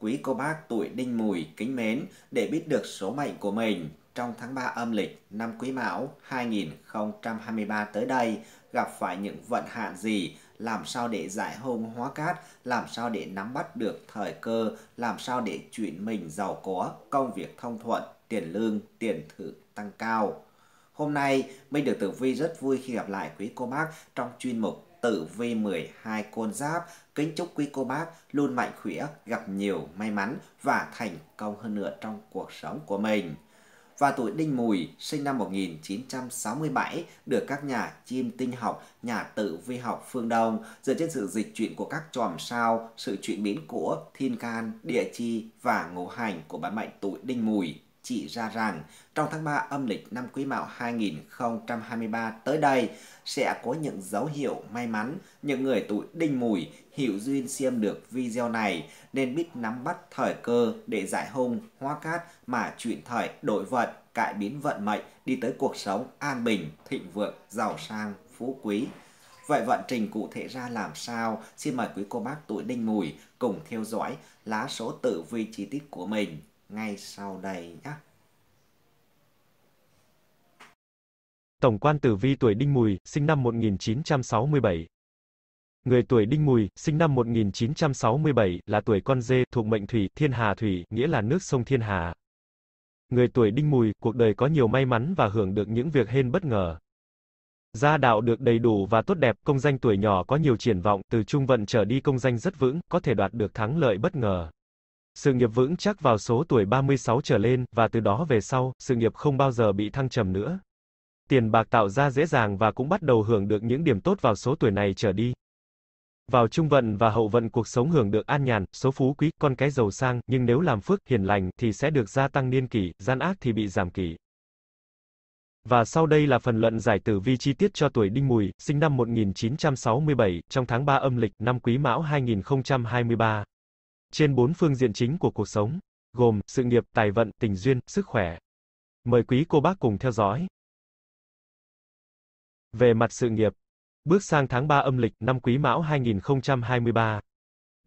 Quý cô bác tuổi đinh mùi kính mến để biết được số mệnh của mình trong tháng 3 âm lịch năm Quý Mão 2023 tới đây gặp phải những vận hạn gì, làm sao để giải hôn hóa cát, làm sao để nắm bắt được thời cơ, làm sao để chuyển mình giàu có, công việc thông thuận, tiền lương, tiền thưởng tăng cao. Hôm nay, Minh được Tử Vi rất vui khi gặp lại quý cô bác trong chuyên mục Tử Vi 12 Côn Giáp Kính chúc quý cô bác luôn mạnh khỏe, gặp nhiều may mắn và thành công hơn nữa trong cuộc sống của mình. Và tuổi Đinh Mùi, sinh năm 1967, được các nhà chim tinh học, nhà tự vi học phương Đông dựa trên sự dịch chuyển của các chòm sao, sự chuyển biến của thiên can, địa chi và ngũ hành của bán mệnh tuổi Đinh Mùi chỉ ra rằng trong tháng 3 âm lịch năm Quý Mão 2023 tới đây sẽ có những dấu hiệu may mắn. Những người tuổi đinh mùi hiểu duyên xem được video này nên biết nắm bắt thời cơ để giải hung, hóa cát mà chuyển thời đổi vận, cải biến vận mệnh đi tới cuộc sống an bình, thịnh vượng, giàu sang, phú quý. Vậy vận trình cụ thể ra làm sao? Xin mời quý cô bác tuổi đinh mùi cùng theo dõi lá số tử vi chi tiết của mình ngay sau đây nhé. Tổng quan tử vi tuổi Đinh Mùi, sinh năm 1967. Người tuổi Đinh Mùi, sinh năm 1967, là tuổi con dê, thuộc mệnh thủy, thiên hà thủy, nghĩa là nước sông thiên hà. Người tuổi Đinh Mùi, cuộc đời có nhiều may mắn và hưởng được những việc hên bất ngờ. Gia đạo được đầy đủ và tốt đẹp, công danh tuổi nhỏ có nhiều triển vọng, từ trung vận trở đi công danh rất vững, có thể đoạt được thắng lợi bất ngờ. Sự nghiệp vững chắc vào số tuổi 36 trở lên, và từ đó về sau, sự nghiệp không bao giờ bị thăng trầm nữa. Tiền bạc tạo ra dễ dàng và cũng bắt đầu hưởng được những điểm tốt vào số tuổi này trở đi. Vào trung vận và hậu vận cuộc sống hưởng được an nhàn, số phú quý, con cái giàu sang, nhưng nếu làm phước, hiền lành, thì sẽ được gia tăng niên kỷ, gian ác thì bị giảm kỷ. Và sau đây là phần luận giải tử vi chi tiết cho tuổi Đinh Mùi, sinh năm 1967, trong tháng 3 âm lịch, năm Quý Mão 2023. Trên bốn phương diện chính của cuộc sống, gồm sự nghiệp, tài vận, tình duyên, sức khỏe. Mời quý cô bác cùng theo dõi. Về mặt sự nghiệp, bước sang tháng 3 âm lịch năm Quý Mão 2023.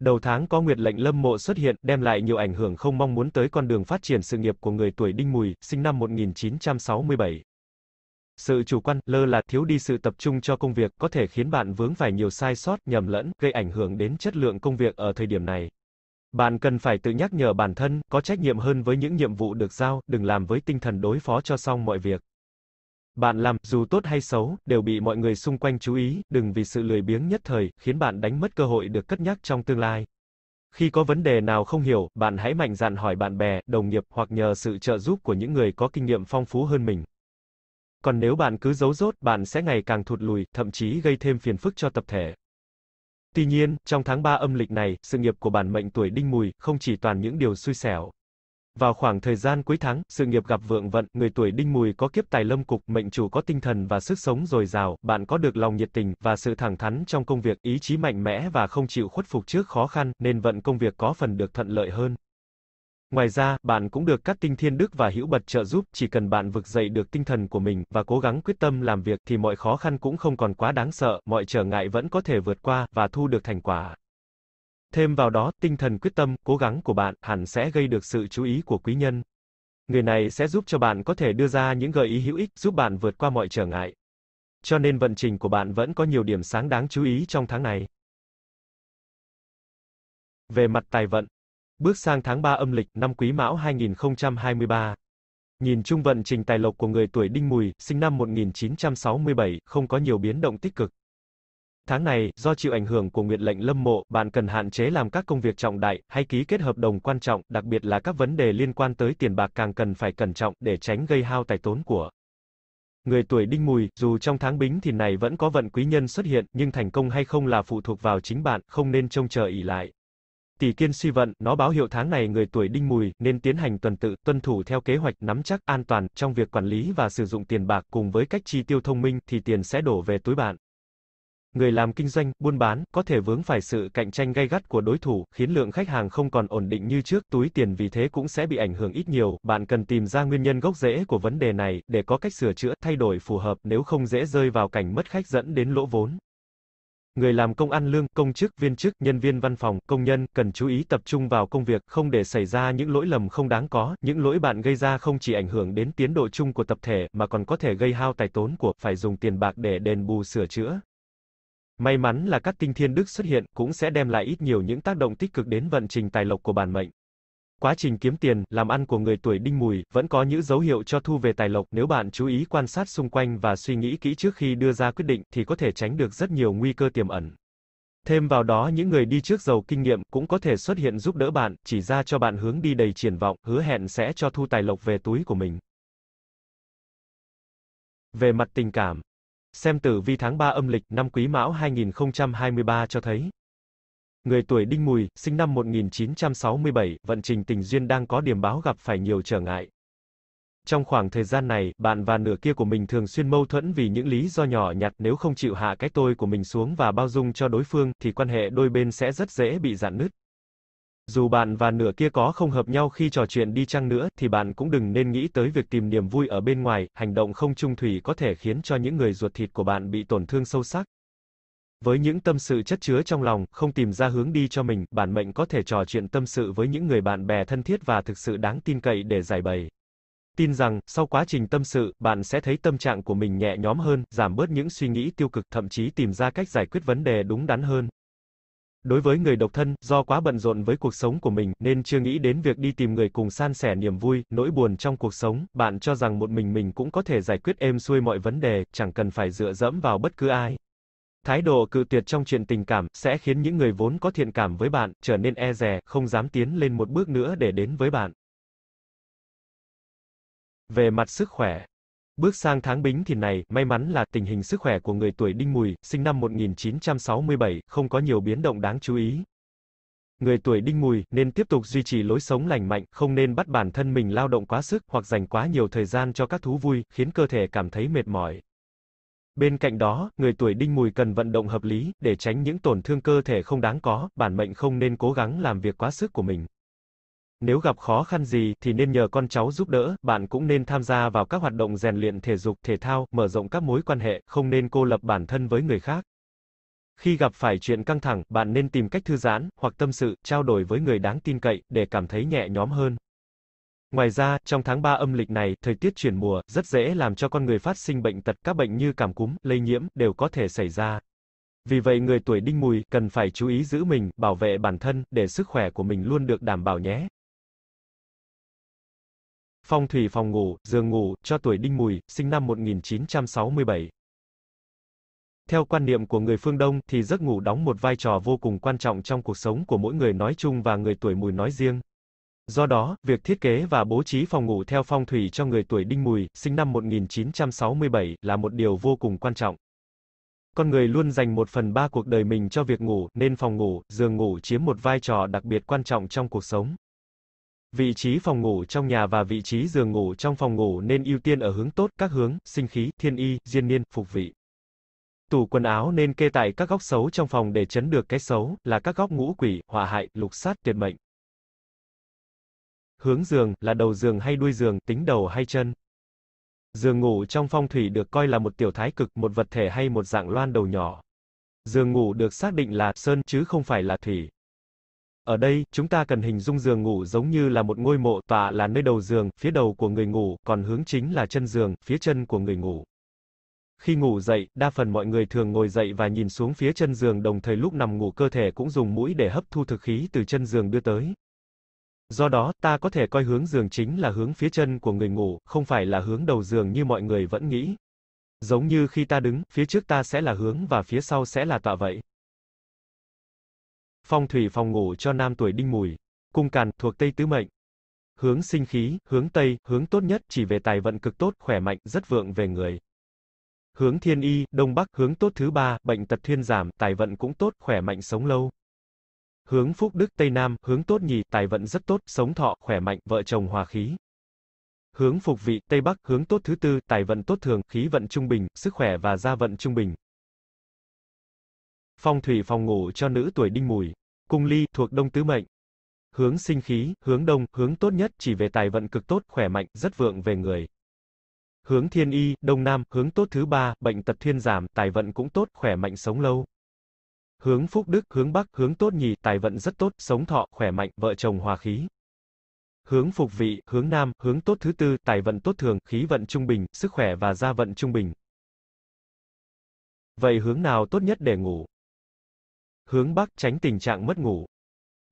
Đầu tháng có nguyệt lệnh lâm mộ xuất hiện, đem lại nhiều ảnh hưởng không mong muốn tới con đường phát triển sự nghiệp của người tuổi đinh mùi, sinh năm 1967. Sự chủ quan, lơ là, thiếu đi sự tập trung cho công việc có thể khiến bạn vướng phải nhiều sai sót, nhầm lẫn, gây ảnh hưởng đến chất lượng công việc ở thời điểm này. Bạn cần phải tự nhắc nhở bản thân, có trách nhiệm hơn với những nhiệm vụ được giao, đừng làm với tinh thần đối phó cho xong mọi việc. Bạn làm, dù tốt hay xấu, đều bị mọi người xung quanh chú ý, đừng vì sự lười biếng nhất thời, khiến bạn đánh mất cơ hội được cất nhắc trong tương lai. Khi có vấn đề nào không hiểu, bạn hãy mạnh dạn hỏi bạn bè, đồng nghiệp hoặc nhờ sự trợ giúp của những người có kinh nghiệm phong phú hơn mình. Còn nếu bạn cứ giấu rốt, bạn sẽ ngày càng thụt lùi, thậm chí gây thêm phiền phức cho tập thể. Tuy nhiên, trong tháng 3 âm lịch này, sự nghiệp của bản mệnh tuổi đinh mùi không chỉ toàn những điều xui xẻo, vào khoảng thời gian cuối tháng, sự nghiệp gặp vượng vận, người tuổi đinh mùi có kiếp tài lâm cục, mệnh chủ có tinh thần và sức sống dồi dào, bạn có được lòng nhiệt tình và sự thẳng thắn trong công việc, ý chí mạnh mẽ và không chịu khuất phục trước khó khăn, nên vận công việc có phần được thuận lợi hơn. Ngoài ra, bạn cũng được các tinh thiên đức và hữu bật trợ giúp, chỉ cần bạn vực dậy được tinh thần của mình và cố gắng quyết tâm làm việc thì mọi khó khăn cũng không còn quá đáng sợ, mọi trở ngại vẫn có thể vượt qua và thu được thành quả. Thêm vào đó, tinh thần quyết tâm, cố gắng của bạn hẳn sẽ gây được sự chú ý của quý nhân. Người này sẽ giúp cho bạn có thể đưa ra những gợi ý hữu ích, giúp bạn vượt qua mọi trở ngại. Cho nên vận trình của bạn vẫn có nhiều điểm sáng đáng chú ý trong tháng này. Về mặt tài vận, bước sang tháng 3 âm lịch năm Quý Mão 2023. Nhìn chung vận trình tài lộc của người tuổi Đinh Mùi, sinh năm 1967, không có nhiều biến động tích cực. Tháng này, do chịu ảnh hưởng của nguyện lệnh lâm mộ, bạn cần hạn chế làm các công việc trọng đại, hay ký kết hợp đồng quan trọng, đặc biệt là các vấn đề liên quan tới tiền bạc càng cần phải cẩn trọng, để tránh gây hao tài tốn của. Người tuổi đinh mùi, dù trong tháng bính thì này vẫn có vận quý nhân xuất hiện, nhưng thành công hay không là phụ thuộc vào chính bạn, không nên trông chờ ỉ lại. Tỷ kiên suy vận, nó báo hiệu tháng này người tuổi đinh mùi, nên tiến hành tuần tự, tuân thủ theo kế hoạch, nắm chắc, an toàn, trong việc quản lý và sử dụng tiền bạc cùng với cách chi tiêu thông minh, thì tiền sẽ đổ về túi bạn người làm kinh doanh, buôn bán, có thể vướng phải sự cạnh tranh gay gắt của đối thủ, khiến lượng khách hàng không còn ổn định như trước, túi tiền vì thế cũng sẽ bị ảnh hưởng ít nhiều, bạn cần tìm ra nguyên nhân gốc rễ của vấn đề này, để có cách sửa chữa, thay đổi phù hợp, nếu không dễ rơi vào cảnh mất khách dẫn đến lỗ vốn. Người làm công ăn lương, công chức, viên chức, nhân viên văn phòng, công nhân, cần chú ý tập trung vào công việc, không để xảy ra những lỗi lầm không đáng có, những lỗi bạn gây ra không chỉ ảnh hưởng đến tiến độ chung của tập thể, mà còn có thể gây hao tài tốn của, phải dùng tiền bạc để đền bù sửa chữa. May mắn là các tinh thiên đức xuất hiện cũng sẽ đem lại ít nhiều những tác động tích cực đến vận trình tài lộc của bản mệnh. Quá trình kiếm tiền, làm ăn của người tuổi đinh mùi vẫn có những dấu hiệu cho thu về tài lộc, nếu bạn chú ý quan sát xung quanh và suy nghĩ kỹ trước khi đưa ra quyết định thì có thể tránh được rất nhiều nguy cơ tiềm ẩn. Thêm vào đó những người đi trước giàu kinh nghiệm cũng có thể xuất hiện giúp đỡ bạn, chỉ ra cho bạn hướng đi đầy triển vọng, hứa hẹn sẽ cho thu tài lộc về túi của mình. Về mặt tình cảm, Xem tử vi tháng 3 âm lịch năm Quý Mão 2023 cho thấy. Người tuổi Đinh Mùi, sinh năm 1967, vận trình tình duyên đang có điểm báo gặp phải nhiều trở ngại. Trong khoảng thời gian này, bạn và nửa kia của mình thường xuyên mâu thuẫn vì những lý do nhỏ nhặt, nếu không chịu hạ cái tôi của mình xuống và bao dung cho đối phương thì quan hệ đôi bên sẽ rất dễ bị dạn nứt. Dù bạn và nửa kia có không hợp nhau khi trò chuyện đi chăng nữa, thì bạn cũng đừng nên nghĩ tới việc tìm niềm vui ở bên ngoài, hành động không trung thủy có thể khiến cho những người ruột thịt của bạn bị tổn thương sâu sắc. Với những tâm sự chất chứa trong lòng, không tìm ra hướng đi cho mình, bản mệnh có thể trò chuyện tâm sự với những người bạn bè thân thiết và thực sự đáng tin cậy để giải bày. Tin rằng, sau quá trình tâm sự, bạn sẽ thấy tâm trạng của mình nhẹ nhõm hơn, giảm bớt những suy nghĩ tiêu cực, thậm chí tìm ra cách giải quyết vấn đề đúng đắn hơn. Đối với người độc thân, do quá bận rộn với cuộc sống của mình, nên chưa nghĩ đến việc đi tìm người cùng san sẻ niềm vui, nỗi buồn trong cuộc sống, bạn cho rằng một mình mình cũng có thể giải quyết êm xuôi mọi vấn đề, chẳng cần phải dựa dẫm vào bất cứ ai. Thái độ cự tuyệt trong chuyện tình cảm, sẽ khiến những người vốn có thiện cảm với bạn, trở nên e rè, không dám tiến lên một bước nữa để đến với bạn. Về mặt sức khỏe Bước sang tháng Bính Thìn này, may mắn là tình hình sức khỏe của người tuổi Đinh Mùi, sinh năm 1967, không có nhiều biến động đáng chú ý. Người tuổi Đinh Mùi nên tiếp tục duy trì lối sống lành mạnh, không nên bắt bản thân mình lao động quá sức hoặc dành quá nhiều thời gian cho các thú vui, khiến cơ thể cảm thấy mệt mỏi. Bên cạnh đó, người tuổi Đinh Mùi cần vận động hợp lý để tránh những tổn thương cơ thể không đáng có, bản mệnh không nên cố gắng làm việc quá sức của mình. Nếu gặp khó khăn gì thì nên nhờ con cháu giúp đỡ, bạn cũng nên tham gia vào các hoạt động rèn luyện thể dục, thể thao, mở rộng các mối quan hệ, không nên cô lập bản thân với người khác. Khi gặp phải chuyện căng thẳng, bạn nên tìm cách thư giãn hoặc tâm sự, trao đổi với người đáng tin cậy để cảm thấy nhẹ nhõm hơn. Ngoài ra, trong tháng 3 âm lịch này, thời tiết chuyển mùa rất dễ làm cho con người phát sinh bệnh tật, các bệnh như cảm cúm, lây nhiễm đều có thể xảy ra. Vì vậy người tuổi Đinh Mùi cần phải chú ý giữ mình, bảo vệ bản thân để sức khỏe của mình luôn được đảm bảo nhé phong thủy phòng ngủ, giường ngủ, cho tuổi Đinh Mùi, sinh năm 1967. Theo quan niệm của người phương Đông thì giấc ngủ đóng một vai trò vô cùng quan trọng trong cuộc sống của mỗi người nói chung và người tuổi mùi nói riêng. Do đó, việc thiết kế và bố trí phòng ngủ theo phong thủy cho người tuổi Đinh Mùi, sinh năm 1967, là một điều vô cùng quan trọng. Con người luôn dành một phần ba cuộc đời mình cho việc ngủ, nên phòng ngủ, giường ngủ chiếm một vai trò đặc biệt quan trọng trong cuộc sống. Vị trí phòng ngủ trong nhà và vị trí giường ngủ trong phòng ngủ nên ưu tiên ở hướng tốt, các hướng, sinh khí, thiên y, diên niên, phục vị. Tủ quần áo nên kê tại các góc xấu trong phòng để chấn được cái xấu, là các góc ngũ quỷ, hỏa hại, lục sát, tuyệt mệnh. Hướng giường, là đầu giường hay đuôi giường, tính đầu hay chân. Giường ngủ trong phong thủy được coi là một tiểu thái cực, một vật thể hay một dạng loan đầu nhỏ. Giường ngủ được xác định là sơn chứ không phải là thủy. Ở đây, chúng ta cần hình dung giường ngủ giống như là một ngôi mộ, tọa là nơi đầu giường, phía đầu của người ngủ, còn hướng chính là chân giường, phía chân của người ngủ. Khi ngủ dậy, đa phần mọi người thường ngồi dậy và nhìn xuống phía chân giường đồng thời lúc nằm ngủ cơ thể cũng dùng mũi để hấp thu thực khí từ chân giường đưa tới. Do đó, ta có thể coi hướng giường chính là hướng phía chân của người ngủ, không phải là hướng đầu giường như mọi người vẫn nghĩ. Giống như khi ta đứng, phía trước ta sẽ là hướng và phía sau sẽ là tọa vậy. Phong thủy phòng ngủ cho nam tuổi đinh mùi. Cung càn, thuộc Tây Tứ Mệnh. Hướng sinh khí, hướng Tây, hướng tốt nhất, chỉ về tài vận cực tốt, khỏe mạnh, rất vượng về người. Hướng thiên y, Đông Bắc, hướng tốt thứ ba, bệnh tật thuyên giảm, tài vận cũng tốt, khỏe mạnh sống lâu. Hướng phúc đức Tây Nam, hướng tốt nhì, tài vận rất tốt, sống thọ, khỏe mạnh, vợ chồng hòa khí. Hướng phục vị Tây Bắc, hướng tốt thứ tư, tài vận tốt thường, khí vận trung bình, sức khỏe và gia vận trung bình. Phong thủy phòng ngủ cho nữ tuổi đinh mùi. Cung ly, thuộc đông tứ mệnh. Hướng sinh khí, hướng đông, hướng tốt nhất chỉ về tài vận cực tốt, khỏe mạnh, rất vượng về người. Hướng thiên y, đông nam, hướng tốt thứ ba, bệnh tật thiên giảm, tài vận cũng tốt, khỏe mạnh sống lâu. Hướng phúc đức, hướng bắc, hướng tốt nhì, tài vận rất tốt, sống thọ, khỏe mạnh, vợ chồng hòa khí. Hướng phục vị, hướng nam, hướng tốt thứ tư, tài vận tốt thường, khí vận trung bình, sức khỏe và gia vận trung bình. Vậy hướng nào tốt nhất để ngủ? hướng Bắc tránh tình trạng mất ngủ.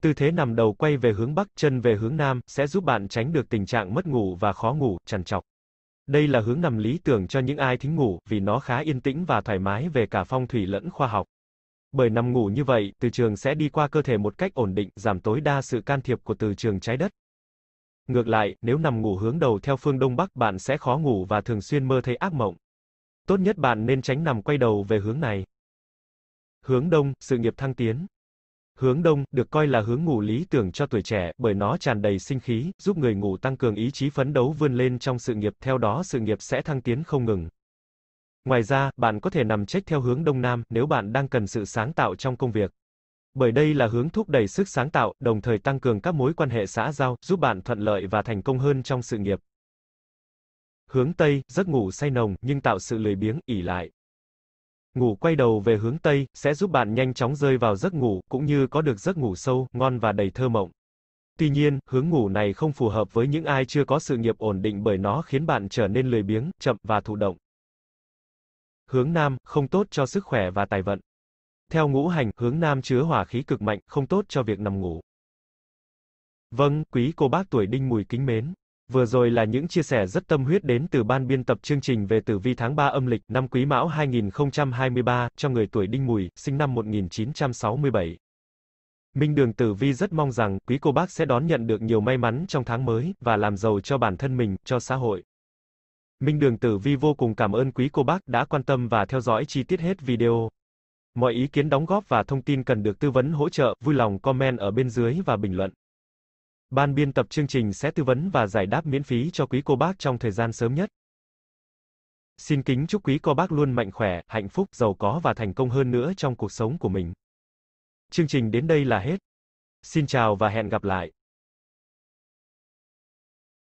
Tư thế nằm đầu quay về hướng Bắc, chân về hướng Nam, sẽ giúp bạn tránh được tình trạng mất ngủ và khó ngủ, trằn trọc. Đây là hướng nằm lý tưởng cho những ai thính ngủ, vì nó khá yên tĩnh và thoải mái về cả phong thủy lẫn khoa học. Bởi nằm ngủ như vậy, từ trường sẽ đi qua cơ thể một cách ổn định, giảm tối đa sự can thiệp của từ trường trái đất. Ngược lại, nếu nằm ngủ hướng đầu theo phương Đông Bắc, bạn sẽ khó ngủ và thường xuyên mơ thấy ác mộng. Tốt nhất bạn nên tránh nằm quay đầu về hướng này. Hướng đông, sự nghiệp thăng tiến. Hướng đông được coi là hướng ngủ lý tưởng cho tuổi trẻ bởi nó tràn đầy sinh khí, giúp người ngủ tăng cường ý chí phấn đấu vươn lên trong sự nghiệp, theo đó sự nghiệp sẽ thăng tiến không ngừng. Ngoài ra, bạn có thể nằm trách theo hướng đông nam nếu bạn đang cần sự sáng tạo trong công việc. Bởi đây là hướng thúc đẩy sức sáng tạo, đồng thời tăng cường các mối quan hệ xã giao, giúp bạn thuận lợi và thành công hơn trong sự nghiệp. Hướng Tây, giấc ngủ say nồng nhưng tạo sự lười biếng, ỉ lại. Ngủ quay đầu về hướng Tây, sẽ giúp bạn nhanh chóng rơi vào giấc ngủ, cũng như có được giấc ngủ sâu, ngon và đầy thơ mộng. Tuy nhiên, hướng ngủ này không phù hợp với những ai chưa có sự nghiệp ổn định bởi nó khiến bạn trở nên lười biếng, chậm và thụ động. Hướng Nam, không tốt cho sức khỏe và tài vận. Theo ngũ hành, hướng Nam chứa hỏa khí cực mạnh, không tốt cho việc nằm ngủ. Vâng, quý cô bác tuổi đinh mùi kính mến. Vừa rồi là những chia sẻ rất tâm huyết đến từ ban biên tập chương trình về tử vi tháng 3 âm lịch năm Quý Mão 2023 cho người tuổi Đinh Mùi, sinh năm 1967. Minh Đường Tử Vi rất mong rằng quý cô bác sẽ đón nhận được nhiều may mắn trong tháng mới và làm giàu cho bản thân mình, cho xã hội. Minh Đường Tử Vi vô cùng cảm ơn quý cô bác đã quan tâm và theo dõi chi tiết hết video. Mọi ý kiến đóng góp và thông tin cần được tư vấn hỗ trợ, vui lòng comment ở bên dưới và bình luận. Ban biên tập chương trình sẽ tư vấn và giải đáp miễn phí cho quý cô bác trong thời gian sớm nhất. Xin kính chúc quý cô bác luôn mạnh khỏe, hạnh phúc, giàu có và thành công hơn nữa trong cuộc sống của mình. Chương trình đến đây là hết. Xin chào và hẹn gặp lại.